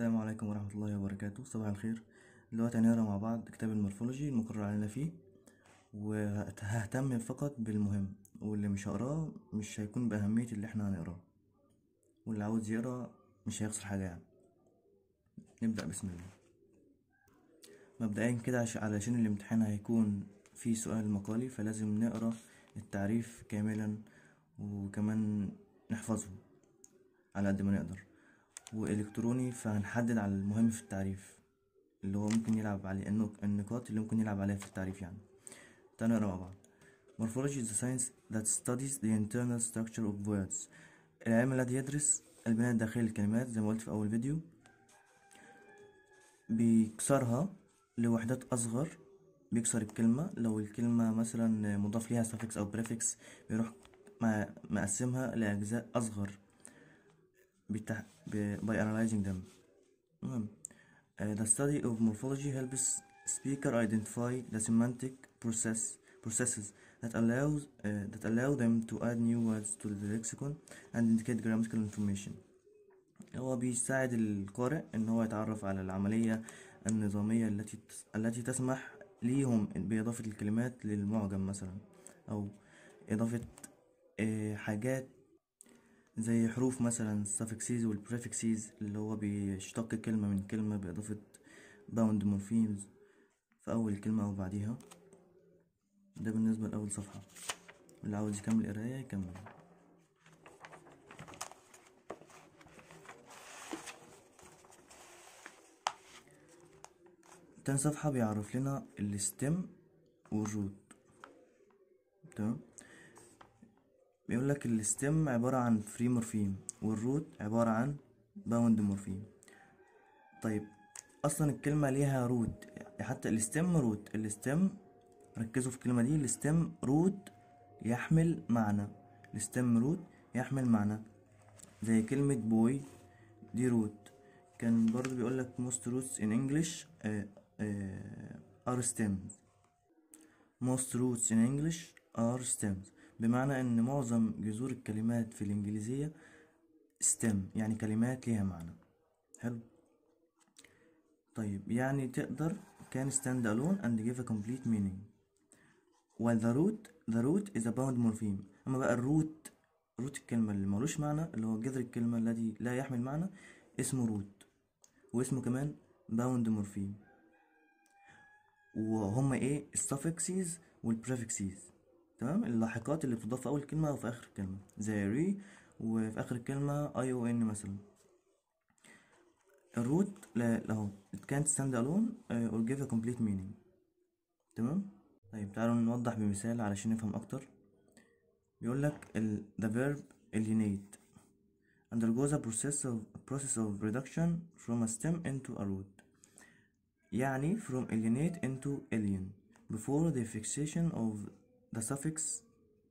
السلام عليكم ورحمة الله وبركاته صباح الخير دلوقتي هنقرا مع بعض كتاب المورفولوجي المقرر علينا فيه وههتم فقط بالمهم واللي مش هقراه مش هيكون بأهمية اللي احنا هنقراه واللي عاوز يقرا مش هيخسر حاجة يعني نبدأ بسم الله مبدئيا كده علشان الامتحان هيكون فيه سؤال مقالي فلازم نقرا التعريف كاملا وكمان نحفظه على قد ما نقدر وإلكتروني فهنحدد على المهم في التعريف اللي هو ممكن يلعب عليه النقاط اللي ممكن يلعب عليها في التعريف يعني تاني نقرا مع بعض Morphology is the science that studies the internal structure of words العلم الذي يدرس البناء الداخلي للكلمات زي ما قلت في أول فيديو بيكسرها لوحدات أصغر بيكسر الكلمة لو الكلمة مثلا مضاف ليها suffix أو prefix بيروح مقسمها لأجزاء أصغر بتح... ب... by analyzing them uh, the study of morphology helps speaker identify the semantic process processes that allows uh, that allow them to add new words to the lexicon and indicate grammatical information هو بيساعد القارئ ان هو يتعرف على العملية النظامية التي التي تسمح ليهم بإضافة الكلمات للمعجم مثلا أو إضافة حاجات زي حروف مثلا السفكسيز والبريفكسيز اللي هو بيشتق كلمة من كلمة بإضافة باوند مورفيمز في أول كلمة أو بعديها ده بالنسبة لأول صفحة اللي عاوز يكمل قراية يكمل تاني صفحة بيعرف لنا الستم والروت تمام بيقول لك الستيم عبارة عن فري مورفين والروت عبارة عن باوند مورفين طيب اصلا الكلمة ليها روت حتى الستيم روت الستيم ركزوا في الكلمة دي الستيم روت يحمل معنى الستيم روت يحمل معنى زي كلمة بوي دي روت كان برضو بيقول لك most roots in English آه، آه، are stems most roots in English are stems بمعنى ان معظم جذور الكلمات في الانجليزية stem يعني كلمات ليها معنى حلو طيب يعني تقدر كان stand alone and give a complete meaning while the root the root is a bound morpheme اما بقى الروت روت الكلمة اللي ملوش معنى اللي هو جذر الكلمة الذي لا يحمل معنى اسمه روت واسمه كمان باوند مورفيم وهما ايه السفكسيز والبريفكسيز تمام اللاحقات اللي بتضاف في اول كلمه او في اخر كلمه زي ري وفي اخر الكلمه اي او ان مثلا الروت لا اهو it can't stand alone or give a complete meaning تمام طيب تعالوا نوضح بمثال علشان نفهم اكتر بيقول لك the verb alienate undergoes a process of process of reduction from a stem into a root يعني from alienate into alien before the fixation of the suffix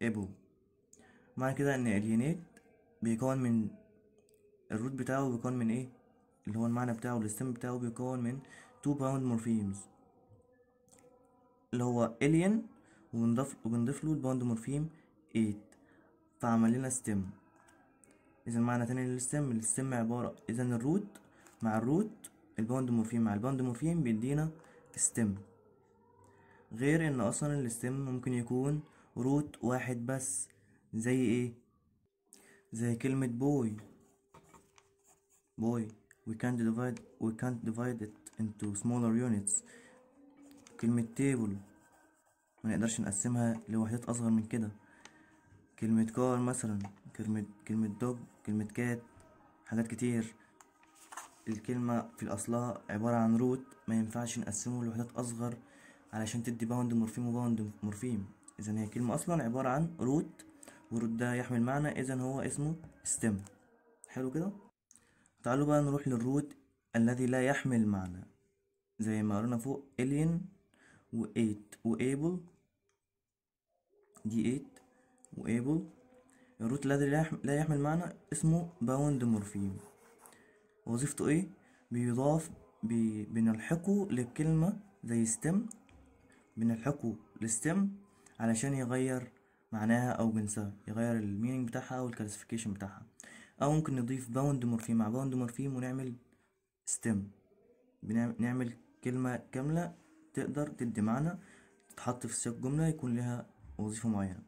able معنى كده ان alienate بيكون من الروت بتاعه بيكون من ايه اللي هو المعنى بتاعه الاستم بتاعه بيكون من two bound morphemes اللي هو alien وبنضيف وبنضيف له الباوند مورفيم 8 فعمل لنا stem اذا معنى تاني للستم الستم عبارة اذا الروت مع الروت الباوند مورفيم مع الباوند مورفيم بيدينا stem غير ان اصلا الاستم ممكن يكون روت واحد بس زي ايه زي كلمة boy boy we can't divide we can't divide it into smaller units كلمة table ما نقدرش نقسمها لوحدات اصغر من كده كلمة car مثلا كلمة كلمة dog كلمة cat حاجات كتير الكلمة في اصلها عبارة عن روت ما ينفعش نقسمه لوحدات اصغر علشان تدي باوند مورفيم وباوند مورفيم اذا هي كلمة اصلا عبارة عن روت والروت ده يحمل معنى اذا هو اسمه stem حلو كده تعالوا بقى نروح للروت الذي لا يحمل معنى زي ما قرينا فوق alien و 8 و able دي 8 و able الروت الذي لا يحمل معنى اسمه باوند مورفيم وظيفته ايه بيضاف بي بنلحقه للكلمة زي stem بنلحقه للستم علشان يغير معناها او جنسها يغير المينينج بتاعها او الكلاسيفيكيشن بتاعها او ممكن نضيف باوند مورفيم مع باوند مورفيم ونعمل ستم بنعمل كلمة كاملة تقدر تدي معنى تتحط في سياق جملة يكون لها وظيفة معينة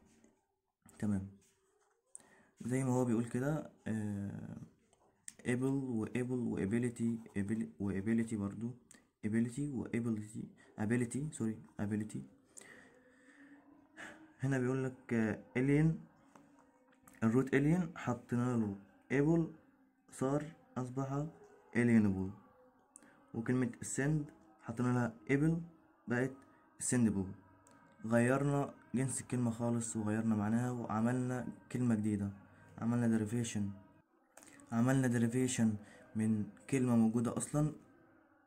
تمام زي ما هو بيقول كده آه، able وable و ability وability برضو ability وability ability سوري ability هنا بيقول لك آه، alien الروت alien حطينا له able صار اصبح alienable وكلمة send حطينا لها able بقت sendable غيرنا جنس الكلمة خالص وغيرنا معناها وعملنا كلمة جديدة عملنا derivation عملنا derivation من كلمة موجودة أصلا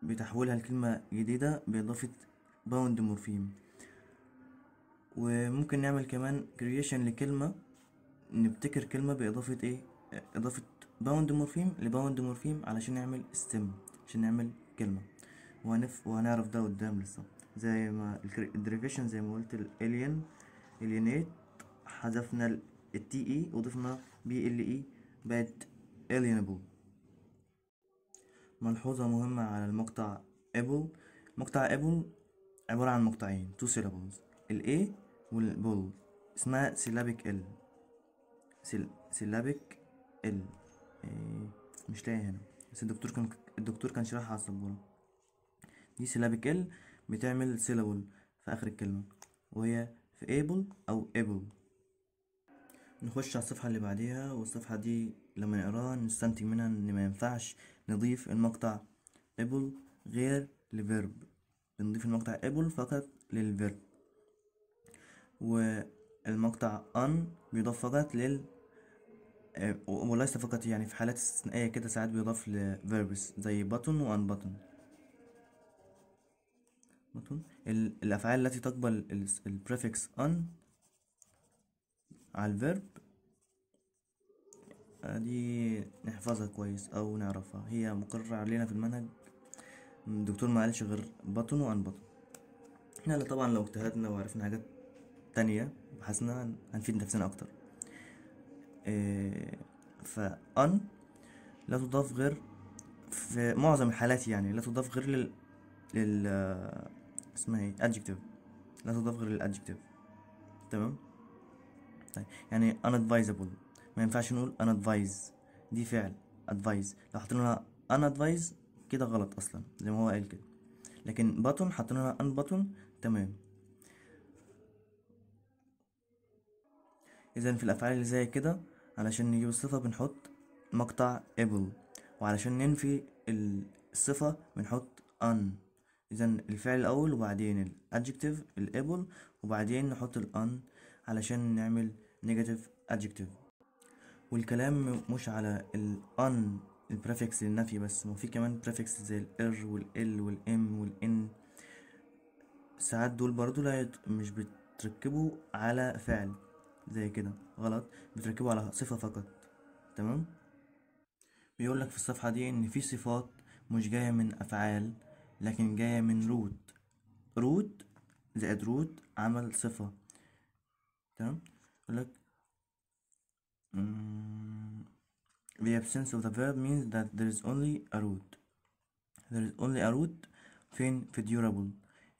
بتحويلها لكلمة جديدة بإضافة باوند مورفيم وممكن نعمل كمان creation لكلمة نبتكر كلمة بإضافة إيه إضافة باوند مورفيم لباوند مورفيم علشان نعمل stem عشان نعمل كلمة ونف وهنعرف ده قدام لسه زي ما الدريفيشن زي ما قلت الالين الينيت حذفنا التي اي e، وضفنا بي ال اي بقت alienable ملحوظة مهمة على المقطع able مقطع able عبارة عن مقطعين two syllables ال A وال bull اسمها syllabic L syllabic ال إيه مش لاقي هنا بس الدكتور كان الدكتور كان شرحها على السبورة دي syllabic ال بتعمل syllable في آخر الكلمة وهي في able أو able نخش على الصفحة اللي بعديها والصفحة دي لما نقراها نستنتج منها ان ما ينفعش نضيف المقطع able غير لفيرب بنضيف المقطع able فقط للفيرب والمقطع on بيضاف فقط لل آه، وليس فقط يعني في حالات استثنائية كده ساعات بيضاف لفيربس زي بطن وان بطن الأفعال التي تقبل البريفكس on على الفيرب دي نحفظها كويس او نعرفها هي مقررة علينا في المنهج الدكتور ما قالش غير بطن وان بطن احنا طبعا لو اجتهدنا وعرفنا حاجات تانية بحثنا هنفيد نفسنا اكتر آه، فان لا تضاف غير في معظم الحالات يعني لا تضاف غير لل لل آه، اسمها ايه adjective لا تضاف غير للادجكتيف تمام طيب يعني unadvisable ما ينفعش نقول انا ادفايز دي فعل ادفايز لو حطينا لها انا ادفايز كده غلط اصلا زي ما هو قال كده لكن باتون حطينا لها ان باتون تمام اذا في الافعال اللي زي كده علشان نجيب الصفه بنحط مقطع able وعلشان ننفي الصفه بنحط an اذا الفعل الاول وبعدين الادجكتيف able وبعدين نحط الان علشان نعمل negative adjective والكلام مش على ال ان البريفكس للنفي بس ما في كمان بريفكس زي وال والال والام والان ساعات دول برضو لا يت... مش بتركبوا على فعل زي كده غلط بتركبوا على صفة فقط تمام بيقول لك في الصفحة دي ان في صفات مش جاية من افعال لكن جاية من روت روت زائد روت عمل صفة تمام يقول لك Mm, the absence of the verb means that there is only a root there is only a root فين في durable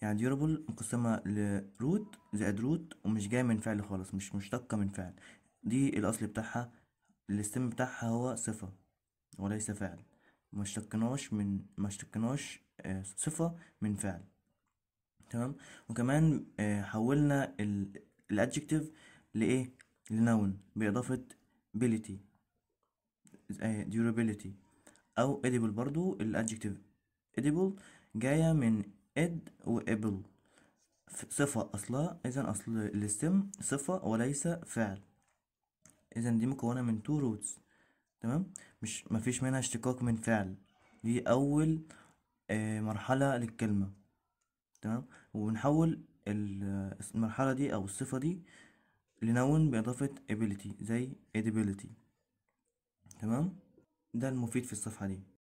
يعني durable مقسمة لروت زائد روت ومش جاية من فعل خالص مش مشتقة من فعل دي الأصل بتاعها الاستم بتاعها هو صفة وليس فعل ما اشتقناش من ما اشتقناش آه، صفة من فعل تمام وكمان آه، حولنا الادجكتيف لايه لنون باضافه durability آه، durability او edible برضو ال adjective edible جاية من ed و able صفة اصلها اذا اصل الاستم صفة وليس فعل اذا دي مكونة من two roots تمام مش مفيش منها اشتقاق من فعل دي اول آه، مرحلة للكلمة تمام ونحول المرحلة دي او الصفة دي لنون بإضافة ability زي edibility تمام ده المفيد في الصفحة دي